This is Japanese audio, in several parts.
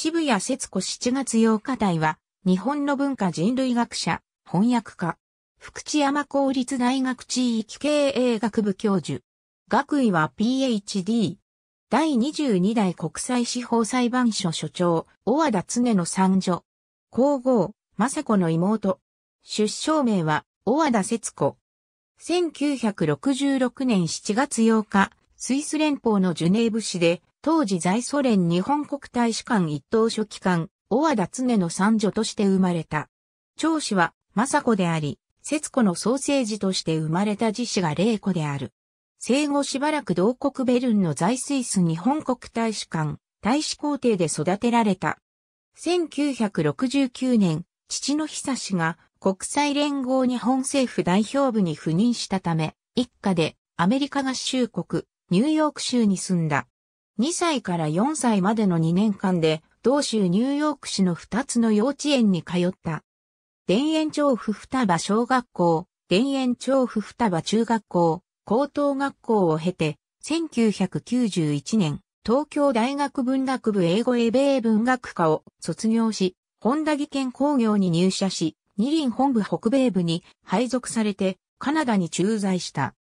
渋谷節子7月8日台は、日本の文化人類学者、翻訳家、福知山公立大学地域経営学部教授。学位は PhD。第22代国際司法裁判所所長、小和田常の三女。皇后、雅子の妹。出生名は、小和田節子。1966年7月8日、スイス連邦のジュネーブ市で、当時在ソ連日本国大使館一等書記官、小和田常の三女として生まれた。長子は、政子であり、節子の創生児として生まれた次子が玲子である。生後しばらく同国ベルンの在スイス日本国大使館、大使皇帝で育てられた。1969年、父の久氏が国際連合日本政府代表部に赴任したため、一家でアメリカ合衆国、ニューヨーク州に住んだ。2歳から4歳までの2年間で、同州ニューヨーク市の2つの幼稚園に通った。田園調布双葉小学校、田園調布双葉中学校、高等学校を経て、1991年、東京大学文学部英語英米文学科を卒業し、本田技研工業に入社し、二輪本部北米部に配属されて、カナダに駐在した。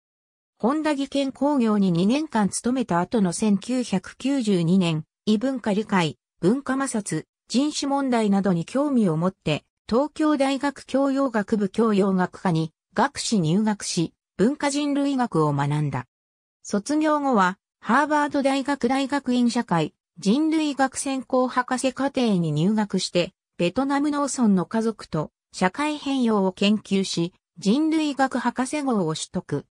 本田技研工業に2年間勤めた後の1992年、異文化理解、文化摩擦、人種問題などに興味を持って、東京大学教養学部教養学科に学士入学し、文化人類学を学んだ。卒業後は、ハーバード大学大学院社会、人類学専攻博士課程に入学して、ベトナム農村の家族と社会変容を研究し、人類学博士号を取得。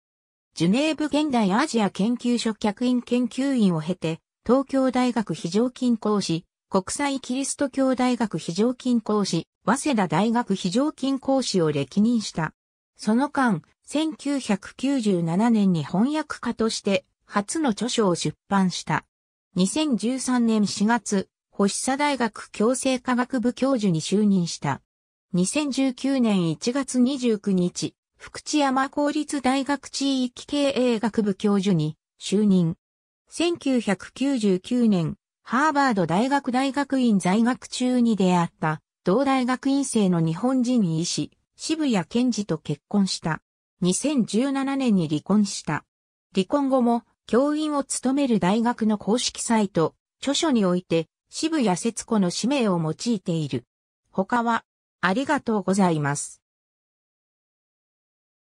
ジュネーブ現代アジア研究所客員研究員を経て、東京大学非常勤講師、国際キリスト教大学非常勤講師、早稲田大学非常勤講師を歴任した。その間、1997年に翻訳家として初の著書を出版した。2013年4月、星佐大学共生科学部教授に就任した。2019年1月29日、福知山公立大学地域経営学部教授に就任。1999年、ハーバード大学大学院在学中に出会った同大学院生の日本人医師、渋谷健二と結婚した。2017年に離婚した。離婚後も教員を務める大学の公式サイト、著書において渋谷節子の使命を用いている。他は、ありがとうございます。